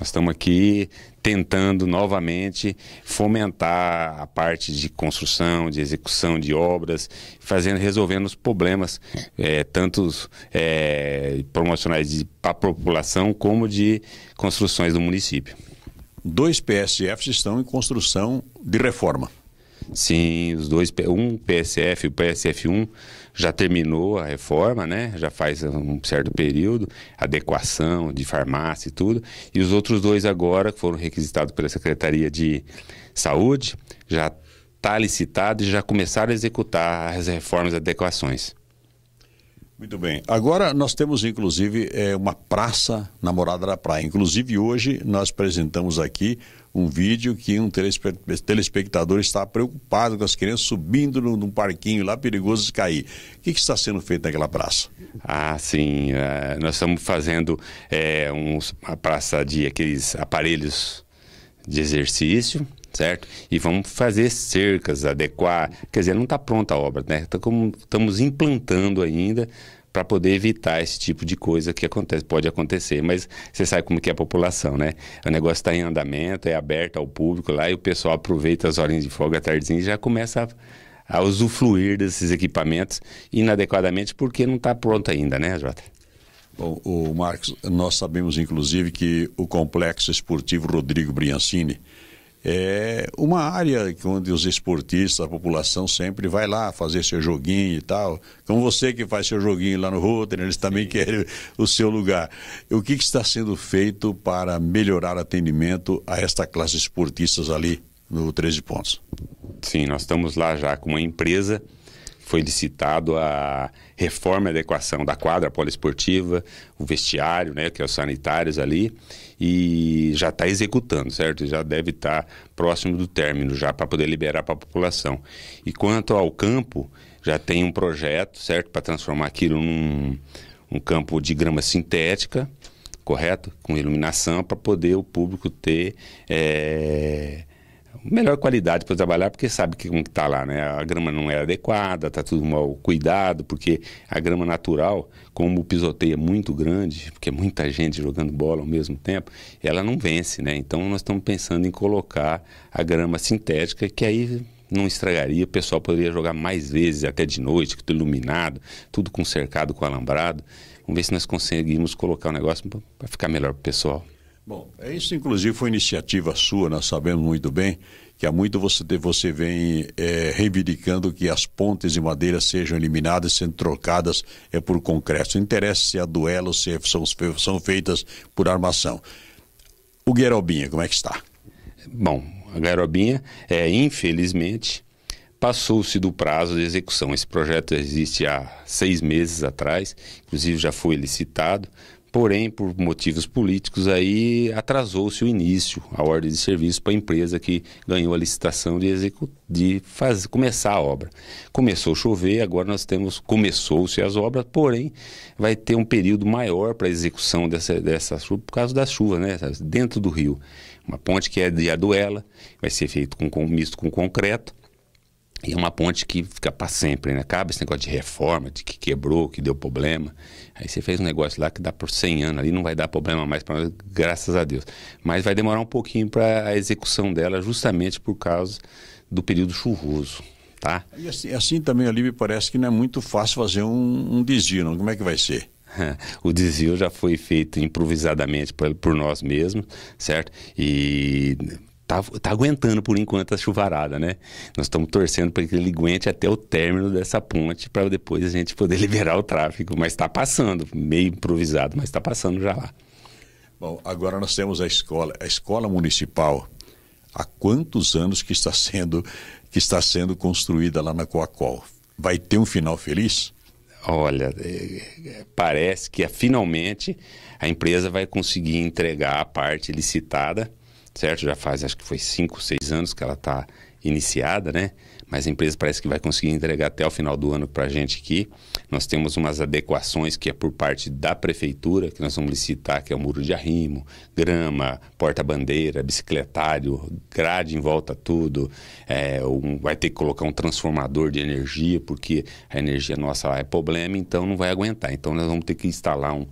Nós estamos aqui tentando novamente fomentar a parte de construção, de execução de obras, fazendo, resolvendo os problemas, é, eh, tantos é, eh, promocionais para a população como de construções do município. Dois PSFs estão em construção de reforma. Sim, os dois, um PSF, o PSF1 já terminou a reforma, né? Já faz um certo período, adequação de farmácia e tudo. E os outros dois agora que foram requisitados pela Secretaria de Saúde, já está licitado e já começaram a executar as reformas e adequações. Muito bem. Agora nós temos, inclusive, é, uma praça na Morada da Praia. Inclusive, hoje nós apresentamos aqui um vídeo que um telespectador está preocupado com as crianças subindo num, parquinho lá perigoso de cair. O que, está sendo feito naquela praça? Ah, sim. É, nós estamos fazendo é, uma praça de aqueles aparelhos de exercício certo? E vamos fazer cercas, adequar. Quer dizer, não está pronta a obra, né? Então, como estamos implantando ainda, para poder evitar esse tipo de coisa que acontece, pode acontecer. Mas você sabe como que é a população, né? O negócio está em andamento, é aberto ao público lá e o pessoal aproveita as horas de folga tardezinha e já começa a, a usufruir desses equipamentos inadequadamente porque não está pronto ainda, né, Jota? Bom, o Marcos, nós sabemos inclusive que o Complexo Esportivo Rodrigo Briancini é uma área onde os esportistas, a população sempre vai lá fazer seu joguinho e tal. Como então, você que faz seu joguinho lá no Rotary, eles também Sim. querem o seu lugar. O que, que, está sendo feito para melhorar atendimento a esta classe de esportistas ali no 13 Pontos? Sim, nós estamos lá já com uma empresa foi licitado a reforma e adequação da quadra poliesportiva, o vestiário, né, que é os sanitários ali, e já está executando, certo? Já deve estar tá próximo do término já para poder liberar para a população. E quanto ao campo, já tem um projeto, certo, para transformar aquilo num um campo de grama sintética, correto? Com iluminação para poder o público ter é, melhor qualidade para trabalhar, porque sabe que como está lá, né? A grama não é adequada, está tudo mal cuidado, porque a grama natural, como o pisoteio é muito grande, porque é muita gente jogando bola ao mesmo tempo, ela não vence, né? Então nós estamos pensando em colocar a grama sintética, que aí não estragaria, o pessoal poderia jogar mais vezes, até de noite, tudo tá iluminado, tudo com cercado, com alambrado. Vamos ver se nós conseguimos colocar o negócio para ficar melhor para o pessoal. Bom, é isso inclusive foi iniciativa sua, nós sabemos muito bem que há muito você, você vem é, reivindicando que as pontes de madeira sejam eliminadas, sendo trocadas é, por concreto. Não interessa se há é duelo, se é, são, são feitas por armação. O Guerobinha, como é que está? Bom, a Guerobinha, é, infelizmente, passou-se do prazo de execução. Esse projeto existe há seis meses atrás, inclusive já foi licitado, Porém, por motivos políticos, aí atrasou-se o início, a ordem de serviço para a empresa que ganhou a licitação de, execu de fazer, começar a obra. Começou a chover, agora nós temos, começou-se as obras, porém, vai ter um período maior para a execução dessa, dessa chuva, por causa da chuva, né? Dentro do rio. Uma ponte que é de Aduela, vai ser feito com, com misto com concreto, e é uma ponte que fica para sempre, né? Acaba esse negócio de reforma, de que quebrou, que deu problema. Aí você fez um negócio lá que dá por 100 anos ali, não vai dar problema mais para nós, graças a Deus. Mas vai demorar um pouquinho para a execução dela, justamente por causa do período chuvoso, tá? E assim, assim, também ali me parece que não é muito fácil fazer um, um desvio, não. Como é que vai ser? o desvio já foi feito improvisadamente por, por nós mesmos, certo? E tá, tá aguentando por enquanto a chuvarada, né? Nós estamos torcendo para que ele aguente até o término dessa ponte para depois a gente poder liberar o tráfego. Mas está passando, meio improvisado, mas está passando já lá. Bom, agora nós temos a escola, a escola municipal. Há quantos anos que está sendo que está sendo construída lá na Coacol? Vai ter um final feliz? Olha, é, é, parece que é, finalmente a empresa vai conseguir entregar a parte licitada certo? Já faz, acho que foi 5, 6 anos que ela está iniciada, né? Mas a empresa parece que vai conseguir entregar até o final do ano para a gente aqui. Nós temos umas adequações que é por parte da prefeitura, que nós vamos licitar, que é o muro de arrimo, grama, porta-bandeira, bicicletário, grade em volta tudo. É, um, vai ter que colocar um transformador de energia, porque a energia nossa lá é problema, então não vai aguentar. Então nós vamos ter que instalar um,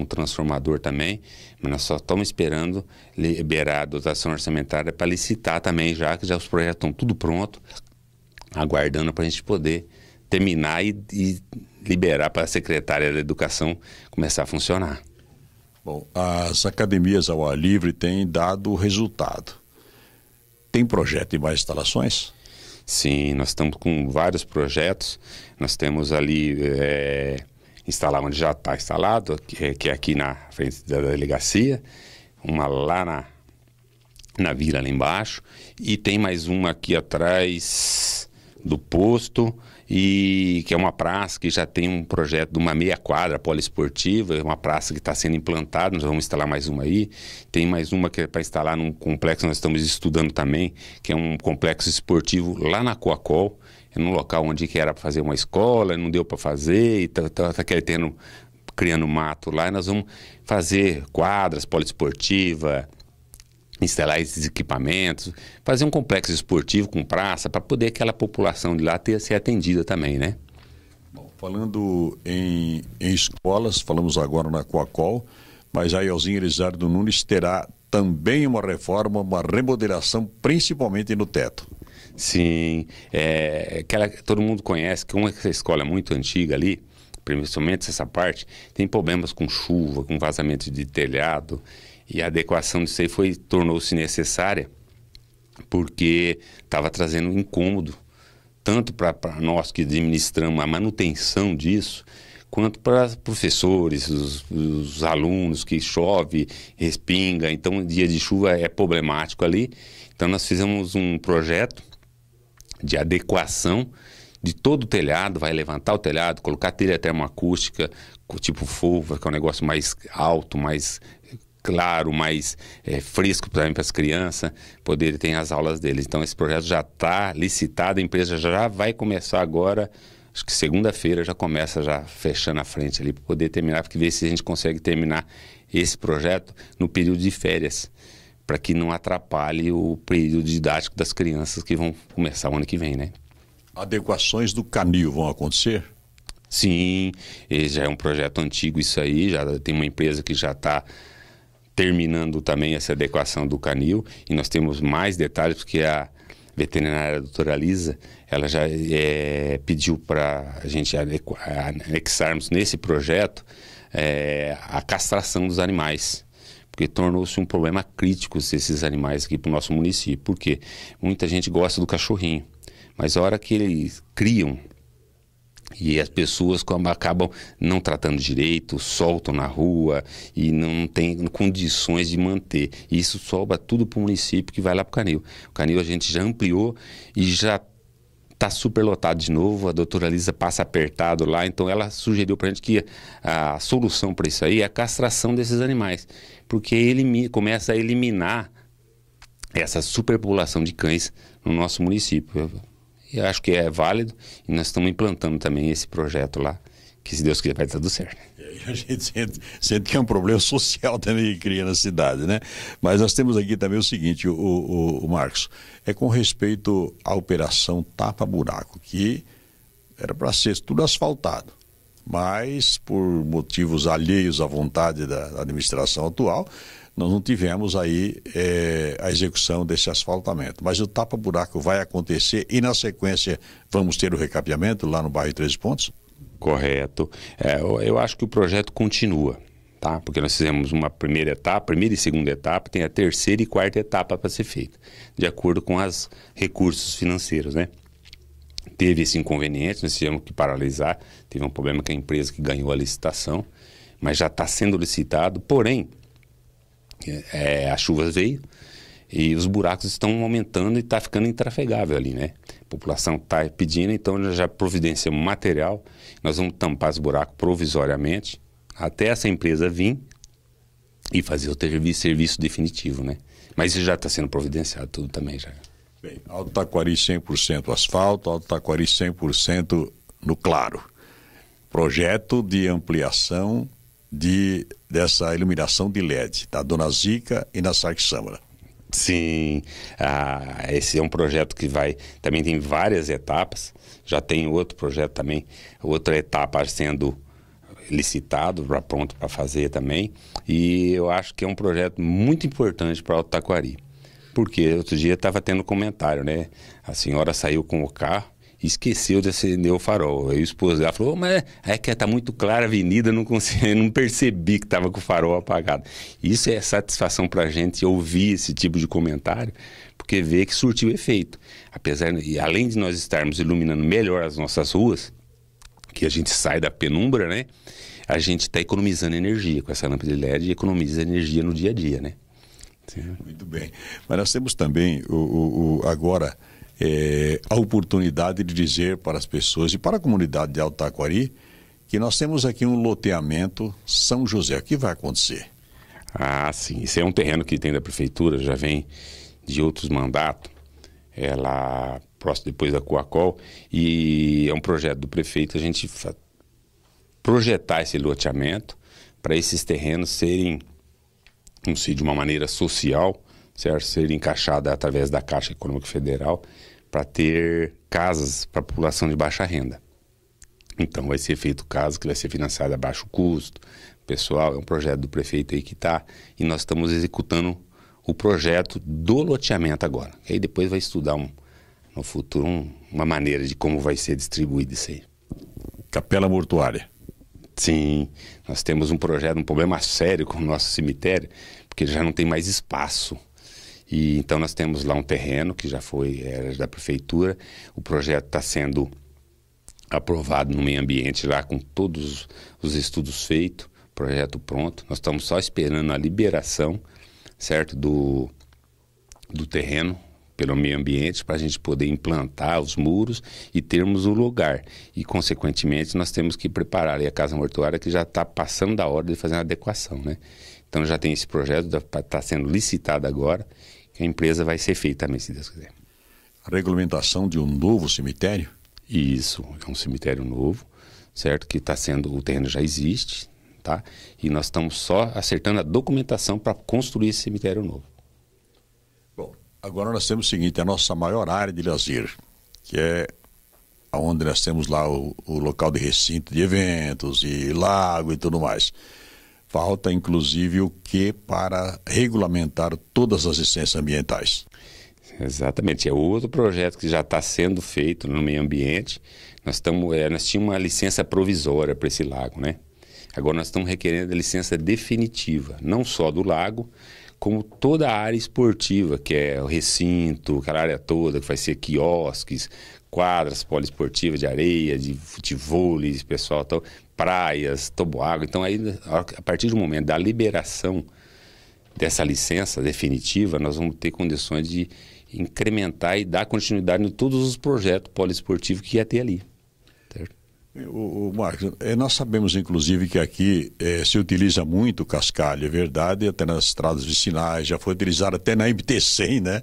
um transformador também, mas nós só estamos esperando liberar a dotação orçamentária para licitar também, já que já os projetos estão tudo pronto, aguardando para a gente poder terminar e, e liberar para a secretária da Educação começar a funcionar. Bom, as academias ao ar livre têm dado resultado. Tem projeto de mais instalações? Sim, nós estamos com vários projetos. Nós temos ali é, instalar onde já está instalado, é, que é, aqui na frente da delegacia, uma lá na, na vila lá embaixo, e tem mais uma aqui atrás do posto, e que é uma praça que já tem um projeto de uma meia quadra poliesportiva, é uma praça que está sendo implantada, nós vamos instalar mais uma aí. Tem mais uma que é para instalar num complexo, nós estamos estudando também, que é um complexo esportivo lá na Coacol, num local onde que era para fazer uma escola, não deu para fazer, e tá, tá, tá querendo, criando mato lá, e nós vamos fazer quadras, poliesportiva, instalar esses equipamentos, fazer um complexo esportivo com praça para poder aquela população de lá ter ser atendida também, né? Bom, falando em, em escolas, falamos agora na Coacol, mas a Elzinha Elisardo Nunes terá também uma reforma, uma remodelação, principalmente no teto. Sim. É, aquela, todo mundo conhece, que uma essa escola é muito antiga ali, principalmente essa parte, tem problemas com chuva, com vazamento de telhado. E a adequação disso aí foi, tornou-se necessária porque estava trazendo um incômodo, tanto para nós que administramos a manutenção disso, quanto para professores, os, os, alunos, que chove, respinga. Então, dia de chuva é problemático ali. Então, nós fizemos um projeto de adequação de todo o telhado, vai levantar o telhado, colocar telha termoacústica, tipo fulva, que é um negócio mais alto, mais claro, mais é, fresco para as crianças, poder ter as aulas deles. Então, esse projeto já está licitado, a empresa já vai começar agora, acho que segunda-feira já começa, já fechando a frente ali, para poder terminar, porque ver se a gente consegue terminar esse projeto no período de férias para que não atrapalhe o período didático das crianças que vão começar o ano que vem, né? Adequações do canil vão acontecer? Sim, já é um projeto antigo isso aí, já tem uma empresa que já está terminando também essa adequação do canil e nós temos mais detalhes porque a veterinária a doutora Lisa, ela já é, pediu para a gente anexarmos nesse projeto é, a castração dos animais porque tornou-se um problema crítico esses animais aqui para o nosso município. Por quê? Muita gente gosta do cachorrinho, mas a hora que eles criam e as pessoas acabam não tratando direito, soltam na rua e não tem condições de manter. isso sobra tudo para o município que vai lá para o Canil. O Canil a gente já ampliou e já tá super lotado de novo, a doutora Lisa passa apertado lá, então ela sugeriu para a gente que a solução para isso aí é a castração desses animais, porque ele começa a eliminar essa superpopulação de cães no nosso município. eu acho que é válido e nós estamos implantando também esse projeto lá que se Deus quiser vai dar tudo certo. A gente sente, sente, que é um problema social também que cria na cidade, né? Mas nós temos aqui também o seguinte, o, o, o Marcos, é com respeito à operação tapa-buraco, que era para ser tudo asfaltado, mas por motivos alheios à vontade da, administração atual, nós não tivemos aí é, a execução desse asfaltamento. Mas o tapa-buraco vai acontecer e na sequência vamos ter o recapeamento lá no bairro Três Pontos? Correto. É, eu acho que o projeto continua, tá? Porque nós fizemos uma primeira etapa, primeira e segunda etapa, tem a terceira e quarta etapa para ser feita, de acordo com os recursos financeiros, né? Teve esse inconveniente, nós tivemos que paralisar, teve um problema com a empresa que ganhou a licitação, mas já está sendo licitado, porém, é, é, a chuva veio e os buracos estão aumentando e está ficando intrafegável ali, né? A população está pedindo, então nós já providenciamos material, nós vamos tampar os buracos provisoriamente até essa empresa vir e fazer o serviço definitivo, né? Mas isso já está sendo providenciado tudo também já. Bem, Alto Taquari 100% asfalto, Alto Taquari 100% no claro. Projeto de ampliação de, dessa iluminação de LED, da Dona Zica e na Saque Sâmara. Sim, ah, esse é um projeto que vai também tem várias etapas. Já tem outro projeto também, outra etapa sendo licitado, pronto para fazer também. E eu acho que é um projeto muito importante para o Taquari. Porque outro dia estava tendo comentário, né? A senhora saiu com o carro esqueceu de acender o farol. Aí o esposo dela falou, mas é que tá muito clara a avenida, não consegui, não percebi que estava com o farol apagado. Isso é satisfação para a gente ouvir esse tipo de comentário, porque vê que surtiu efeito. Apesar, e além de nós estarmos iluminando melhor as nossas ruas, que a gente sai da penumbra, né? A gente está economizando energia com essa lâmpada de LED e economiza energia no dia a dia, né? Sim. Muito bem. Mas nós temos também o, o, o agora é, a oportunidade de dizer para as pessoas e para a comunidade de Alto Taquari que nós temos aqui um loteamento São José. O que vai acontecer? Ah, sim. Isso é um terreno que tem da prefeitura, já vem de outros mandatos, ela é próximo depois da Coacol, e é um projeto do prefeito a gente projetar esse loteamento para esses terrenos serem, não sei, de uma maneira social, certo? Serem encaixados através da Caixa Econômica Federal para ter casas para população de baixa renda. Então vai ser feito caso que vai ser financiado a baixo custo. Pessoal, é um projeto do prefeito aí que está e nós estamos executando o projeto do loteamento agora. E aí depois vai estudar um, no futuro um, uma maneira de como vai ser distribuído isso aí. Capela mortuária. Sim, nós temos um projeto, um problema sério com o nosso cemitério, porque já não tem mais espaço e então nós temos lá um terreno que já foi era da prefeitura. O projeto está sendo aprovado no meio ambiente lá com todos os estudos feitos, projeto pronto. Nós estamos só esperando a liberação, certo, do do terreno pelo meio ambiente para a gente poder implantar os muros e termos o um lugar. E, consequentemente, nós temos que preparar a casa mortuária que já está passando da hora de fazer uma adequação. Né? Então já tem esse projeto, está sendo licitado agora, que a empresa vai ser feita também, se Deus quiser. A regulamentação de um novo cemitério? Isso, é um cemitério novo, certo? Que está sendo, o terreno já existe, tá? E nós estamos só acertando a documentação para construir esse cemitério novo. Agora nós temos o seguinte, a nossa maior área de lazer, que é onde nós temos lá o, o local de recinto de eventos e lago e tudo mais. Falta, inclusive, o que para regulamentar todas as licenças ambientais. Exatamente, é outro projeto que já está sendo feito no meio ambiente. Nós, tamo, é, nós tínhamos uma licença provisória para esse lago, né? Agora nós estamos requerendo a licença definitiva, não só do lago, como toda a área esportiva, que é o recinto, aquela área toda, que vai ser quiosques, quadras poliesportivas de areia, de futebol, de pessoal, tal, praias, toboágua. Então, aí, a partir do momento da liberação dessa licença definitiva, nós vamos ter condições de incrementar e dar continuidade em todos os projetos poliesportivos que ia ter ali. O, o Marcos, é, nós sabemos inclusive que aqui é, se utiliza muito cascalho, é verdade, até nas estradas vicinais, já foi utilizado até na MT-100, né?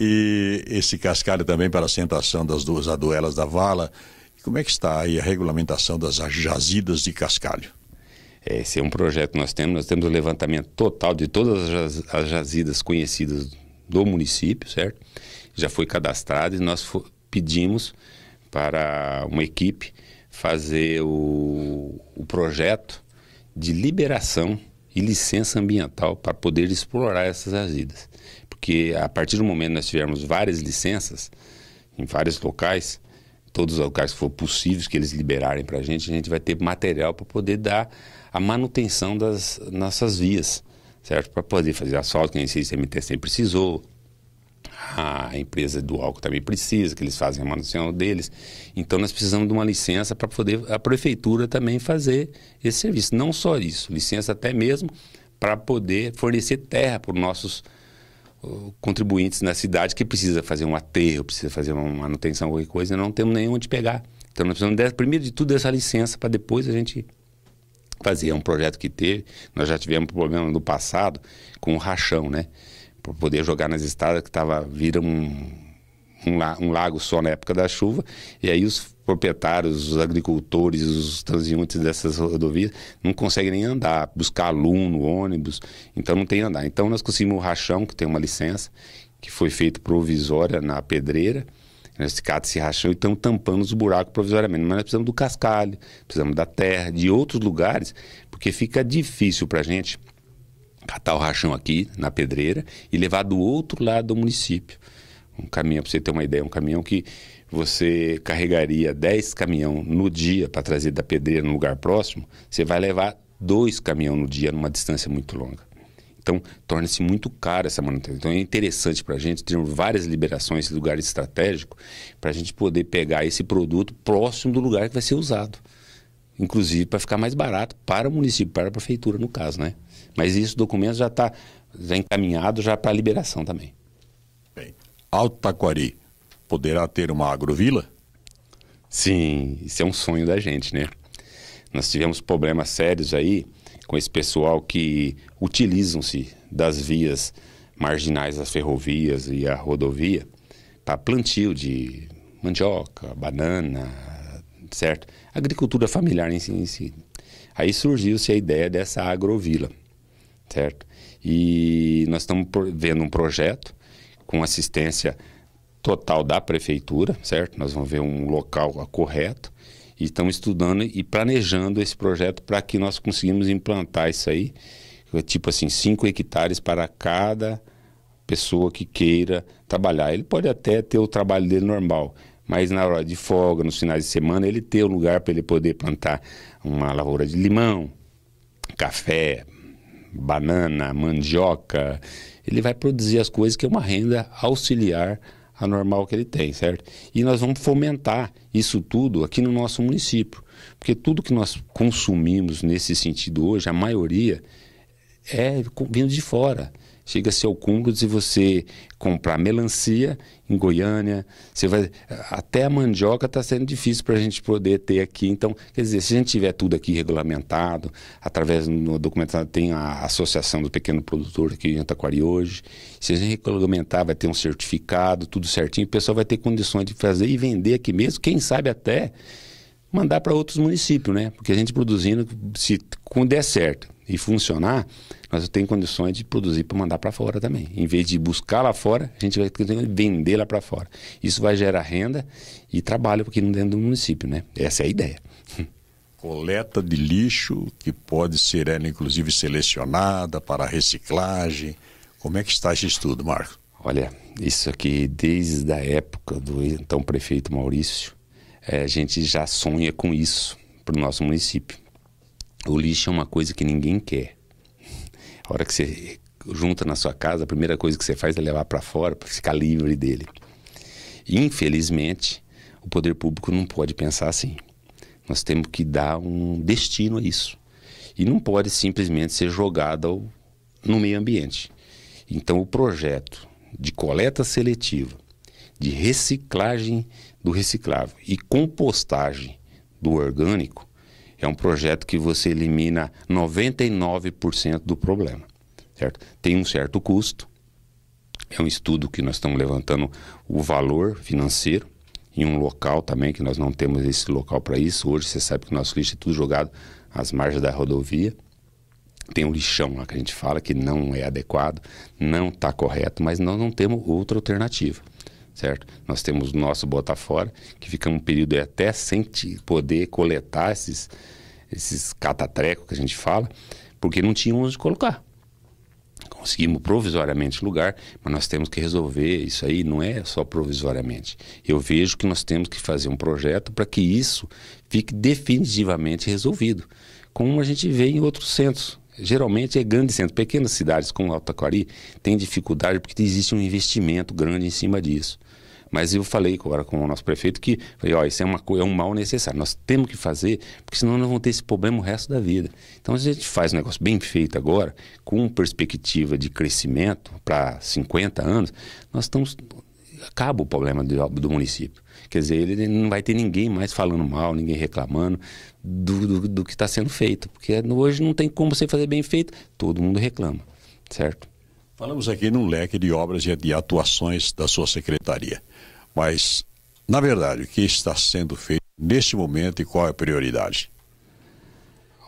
E esse cascalho também para a assentação das duas aduelas da vala. Como é que está aí a regulamentação das jazidas de cascalho? É, esse é um projeto que nós temos, nós temos o levantamento total de todas as jazidas conhecidas do município, certo? Já foi cadastrado e nós pedimos para uma equipe fazer o, o projeto de liberação e licença ambiental para poder explorar essas jazidas. Porque a partir do momento que nós tivermos várias licenças em vários locais, todos os locais que for possível que eles liberarem para a gente, a gente vai ter material para poder dar a manutenção das nossas vias, certo? Para poder fazer asfalto, que a gente sempre precisou, a, empresa do álcool também precisa, que eles fazem a manutenção deles. Então nós precisamos de uma licença para poder a prefeitura também fazer esse serviço. Não só isso, licença até mesmo para poder fornecer terra para os nossos contribuintes na cidade que precisa fazer um aterro, precisa fazer uma manutenção, qualquer coisa, não temos nenhum onde pegar. Então nós precisamos, de, primeiro de tudo, dessa licença para depois a gente fazer. É um projeto que teve, nós já tivemos problema no passado com o rachão, né? para poder jogar nas estradas que tava vira um, um, um, lago só na época da chuva e aí os proprietários, os agricultores, os transeuntes dessas rodovias não conseguem nem andar, buscar aluno, ônibus, então não tem andar. Então nós conseguimos o rachão que tem uma licença que foi feito provisória na pedreira nesse caso esse rachão e estamos tampando os buracos provisoriamente. Mas nós precisamos do cascalho, precisamos da terra, de outros lugares, porque fica difícil para a gente catar o rachão aqui, na pedreira, e levar do outro lado do município. Um caminhão, para você ter uma ideia, um caminhão que você carregaria 10 caminhão no dia para trazer da pedreira no lugar próximo, você vai levar dois caminhão no dia numa distância muito longa. Então, torna-se muito caro essa manutenção. Então, é interessante para a gente ter várias liberações de lugar estratégico para a gente poder pegar esse produto próximo do lugar que vai ser usado. Inclusive, para ficar mais barato para o município, para a prefeitura, no caso, né? Mas esse documento já está já encaminhado já para a liberação também. Bem, Taquari poderá ter uma agrovila? Sim, isso é um sonho da gente, né? Nós tivemos problemas sérios aí com esse pessoal que utilizam-se das vias marginais das ferrovias e a rodovia para plantio de mandioca, banana, certo? Agricultura familiar em si. Em si. Aí surgiu-se a ideia dessa agrovila certo? E nós estamos vendo um projeto com assistência total da prefeitura, certo? Nós vamos ver um local correto e estamos estudando e planejando esse projeto para que nós conseguimos implantar isso aí, tipo assim, 5 hectares para cada pessoa que queira trabalhar. Ele pode até ter o trabalho dele normal, mas na hora de folga, nos finais de semana, ele ter o lugar para ele poder plantar uma lavoura de limão, café, banana, mandioca, ele vai produzir as coisas que é uma renda auxiliar à normal que ele tem, certo? E nós vamos fomentar isso tudo aqui no nosso município, porque tudo que nós consumimos nesse sentido hoje, a maioria é vindo de fora chega-se ao cúmulo de você comprar melancia em Goiânia, você vai até a mandioca está sendo difícil para a gente poder ter aqui. Então, quer dizer, se a gente tiver tudo aqui regulamentado, através do documentado tem a Associação do Pequeno Produtor aqui em Antaquari hoje, se a gente regulamentar, vai ter um certificado, tudo certinho, o pessoal vai ter condições de fazer e vender aqui mesmo, quem sabe até mandar para outros municípios, né? Porque a gente produzindo, se der certo e funcionar, nós temos condições de produzir para mandar para fora também. Em vez de buscar lá fora, a gente vai vender lá para fora. Isso vai gerar renda e trabalho aqui dentro do município, né? Essa é a ideia. Coleta de lixo que pode ser, inclusive, selecionada para reciclagem. Como é que está esse estudo, Marco? Olha, isso aqui desde a época do então prefeito Maurício, é, a gente já sonha com isso para o nosso município. O lixo é uma coisa que ninguém quer. A hora que você junta na sua casa, a primeira coisa que você faz é levar para fora para ficar livre dele. Infelizmente, o poder público não pode pensar assim. Nós temos que dar um destino a isso. E não pode simplesmente ser jogado no meio ambiente. Então, o projeto de coleta seletiva, de reciclagem do reciclável. E compostagem do orgânico é um projeto que você elimina 99% do problema, certo? Tem um certo custo. É um estudo que nós estamos levantando o valor financeiro em um local também, que nós não temos esse local para isso. Hoje você sabe que o nosso lixo é tudo jogado às margens da rodovia. Tem um lixão lá que a gente fala que não é adequado, não está correto, mas nós não temos outra alternativa certo? Nós temos o nosso Botafora, que fica um período até sem poder coletar esses, esses catatreco que a gente fala, porque não tinha onde colocar. Conseguimos provisoriamente lugar, mas nós temos que resolver isso aí, não é só provisoriamente. Eu vejo que nós temos que fazer um projeto para que isso fique definitivamente resolvido, como a gente vê em outros centros. Geralmente é grande centro. Pequenas cidades como Quari têm dificuldade porque existe um investimento grande em cima disso. Mas eu falei agora com o nosso prefeito que, falei, ó, isso é, uma, é um mal necessário, nós temos que fazer, porque senão nós vamos ter esse problema o resto da vida. Então a gente faz um negócio bem feito agora, com perspectiva de crescimento para 50 anos, nós estamos. acaba o problema do, do município. Quer dizer, ele não vai ter ninguém mais falando mal, ninguém reclamando do, do, do que está sendo feito. Porque hoje não tem como você fazer bem feito, todo mundo reclama, certo? Falamos aqui num leque de obras e de atuações da sua secretaria. Mas, na verdade, o que está sendo feito neste momento e qual é a prioridade?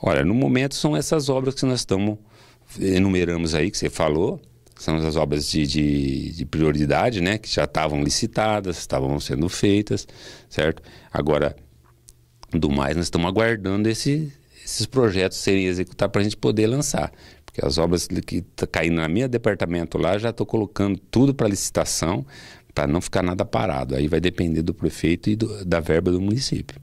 Olha, no momento são essas obras que nós estamos eh, enumeramos aí, que você falou, são as obras de, de, de prioridade, né? Que já estavam licitadas, estavam sendo feitas, certo? Agora, do mais, nós estamos aguardando esse, esses projetos serem executados para a gente poder lançar. Porque as obras que tá caindo na minha departamento lá, já estou colocando tudo para licitação, para não ficar nada parado. Aí vai depender do prefeito e do, da verba do município.